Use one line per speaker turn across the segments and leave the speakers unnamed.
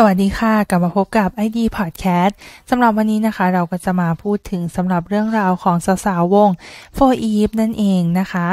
สวัสดีค่ะ กลับมาพบกับ ID Podcast สำหรับวันนี้นะคะเราก็จะมาพูดถึงสำหรับเรื่องราวของสาววง For Eve นั่นเองนะคะ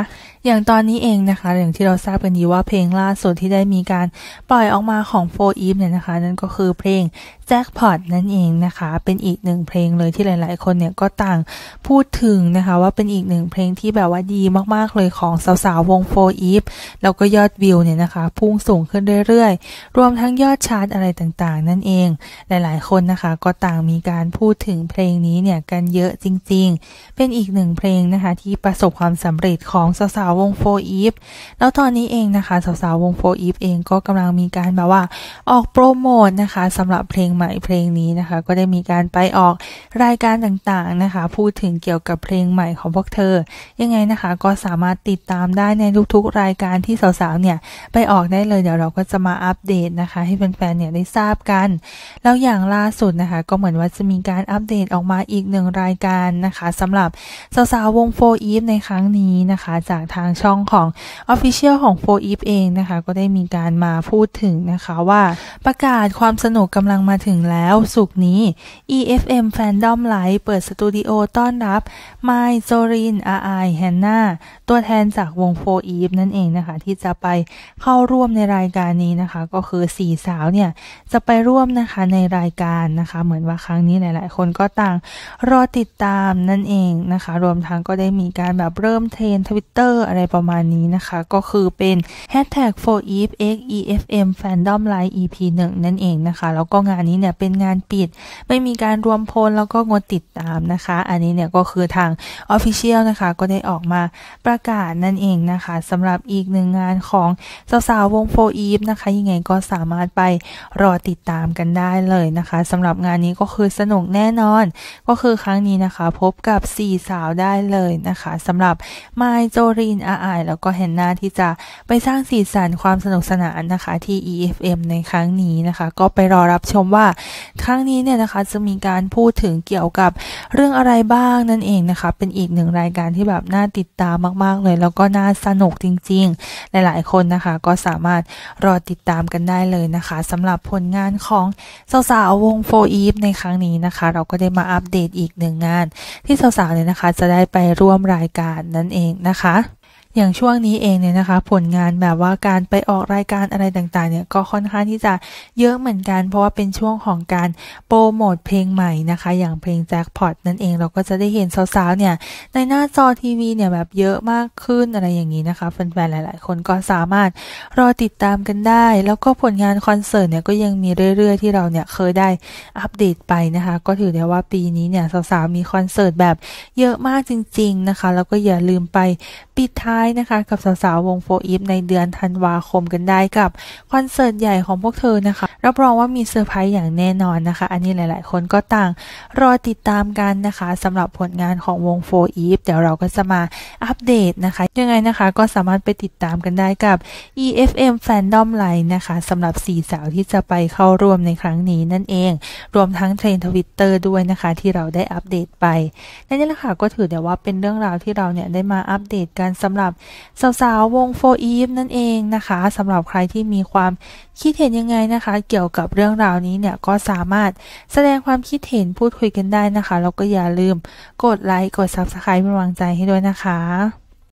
อย่างตอนนี้เองนะคะ อย่างที่เราทราบกันดีว่าเพลงล่าสุดที่ได้มีการปล่อยออกมาของ For Eve เนี่ยนะคะ นั่นก็คือเพลงแจ็คพอตนั่นเองนะคะเป็นอีกหนึ่งเพลงเลยที่หลายๆ คนเนี่ยก็ต่างพูดถึงนะคะว่าเป็นอีกหนึ่งเพลงที่แบบว่าดีมากๆเลยของสาวๆวงโฟอีฟแล้วก็ยอดวิวเนี่ยนะคะพุ่งสูงขึ้นเรื่อยๆ รวมทั้งยอดชาร์ตอะไรต่างๆ นั่นเอง หลายๆ คนนะคะก็ต่างมีการพูดถึงเพลงนี้เนี่ยกันเยอะจริงๆ เป็นอีกหนึ่งเพลงนะคะที่ประสบความสำเร็จของสาวๆวงโฟอีฟแล้วตอนนี้เองนะคะสาวๆวงโฟอีฟเองก็กำลังมีการแบบว่าออกโปรโมทนะคะสำหรับเพลงใหม่เพลงนี้นะคะก็ได้มีการไปออกรายการต่างๆนะคะ พูดถึงเกี่ยวกับเพลงใหม่ของพวกเธอ ยังไงนะคะก็สามารถติดตามได้ในทุกๆรายการที่สาวๆเนี่ยไปออกได้เลยเดี๋ยวเราก็จะมาอัปเดตนะคะ ให้แฟนๆเนี่ยได้ทราบกัน แล้วอย่างล่าสุดนะคะ ก็เหมือนว่าจะมีการอัปเดตออกมาอีกหนึ่งรายการนะคะสำหรับสาวๆวงโฟอีฟในครั้งนี้นะคะ จากทางช่องของ Official ของโฟอีฟเองนะคะก็ได้มีการมาพูดถึงนะคะว่าประกาศความสนุกกำลังมาถึงแล้วสุกนี้ EFM Fandom Live เปิดสตูดิโอต้อนรับไมโซรินอาไอแฮนนาตัวแทนจากวงโฟอีฟนั่นเองนะคะ ที่จะไปเข้าร่วมในรายการนี้นะคะ ก็คือสี่สาวเนี่ย จะไปร่วมนะคะในรายการนะคะ เหมือนว่าครั้งนี้หลายๆ คนก็ต่างรอติดตามนั่นเองนะคะ รวมทั้งก็ได้มีการแบบเริ่มเทรนทวิตเตอร์อะไรประมาณนี้นะคะ ก็คือเป็นแฮชแท็กโฟอีฟ x EFM Fandom Live EP 1นั่นเองนะคะแล้วก็งานนี้ี้เนี่ยเป็นงานปิดไม่มีการรวมพลแล้วก็งดติดตามนะคะ อันนี้เนี่ยก็คือทาง Official นะคะก็ได้ออกมาประกาศนั่นเองนะคะสำหรับอีกหนึ่งงานของสาวๆวงโฟอีฟนะคะยังไงก็สามารถไปรอติดตามกันได้เลยนะคะสำหรับงานนี้ก็คือสนุกแน่นอนก็คือครั้งนี้นะคะ พบกับ 4 สาวได้เลยนะคะสำหรับไมโจรินอาไอแล้วก็เฮนนาที่จะไปสร้างสีสันความสนุกสนานนะคะที่ EFM ในครั้งนี้นะคะ ก็ไปรอรับชมว่าาครั้งนี้เนี่ยนะคะจะมีการพูดถึงเกี่ยวกับเรื่องอะไรบ้างนั่นเองนะคะ เป็นอีกหนึ่งรายการที่แบบน่าติดตามมากๆเลย แล้วก็น่าสนุกจริงๆ หลายๆคนนะคะ ก็สามารถรอติดตามกันได้เลยนะคะสำหรับผลงานของสาวๆวงโฟอีฟในครั้งนี้นะคะ เราก็ได้มาอัปเดตอีกหนึ่งงาน ที่สาวๆเนี่ยนะคะ จะได้ไปร่วมรายการนั่นเองนะคะอย่างช่วงนี้เองเนี่ยนะคะผลงานแบบว่าการไปออกรายการอะไรต่างๆเนี่ยก็ค่อนข้างที่จะเยอะเหมือนกัน เพราะว่าเป็นช่วงของการโปรโมทเพลงใหม่นะคะ อย่างเพลงแจ็คพอต นั่นเองเราก็จะได้เห็นสาวๆ เนี่ย ในหน้าจอทีวีเนี่ยแบบเยอะมากขึ้นอะไรอย่างนี้นะคะแฟนๆหลายๆคนก็สามารถรอติดตามกันได้แล้วก็ผลงานคอนเสิร์ตเนี่ยก็ยังมีเรื่อยๆที่เราเนี่ยเคยได้อัปเดตไปนะคะก็ถือได้ว่าปีนี้เนี่ยสาวๆมีคอนเสิร์ตแบบเยอะมากจริงๆนะคะ แล้วก็อย่าลืมไปปิดท้ายนะคะกับสาวๆวงโฟอีฟในเดือนธันวาคมกันได้กับ คอนเสิร์ตใหญ่ของพวกเธอนะคะรับรองว่ามีเซอร์ไพรส์อย่างแน่นอนนะคะ อันนี้หลายๆคนก็ต่างรอติดตามกันนะคะสำหรับผลงานของวงโฟอีฟเดี๋ยวเราก็จะมาอัปเดตนะคะ ยังไงนะคะก็สามารถไปติดตามกันได้กับ EFM Fandom Line นะคะสำหรับสี่สาวที่จะไปเข้าร่วมในครั้งนี้นั่นเอง รวมทั้งเทรนทวิตเตอร์ด้วยนะคะที่เราได้อัปเดตไปนั่นแหละค่ะก็ถือได้ว่าเป็นเรื่องราวที่เราเนี่ยได้มาอัปเดตกันันสำหรับสาว ๆ วงโฟอีฟนั่นเองนะคะสำหรับใครที่มีความคิดเห็นยังไงนะคะ เกี่ยวกับเรื่องราวนี้เนี่ยก็สามารถแสดงความคิดเห็น พูด คุยกันได้นะคะ แล้วก็อย่าลืม กดไลค์ กด Subscribe เป็นกำลังใจให้ด้วยนะคะ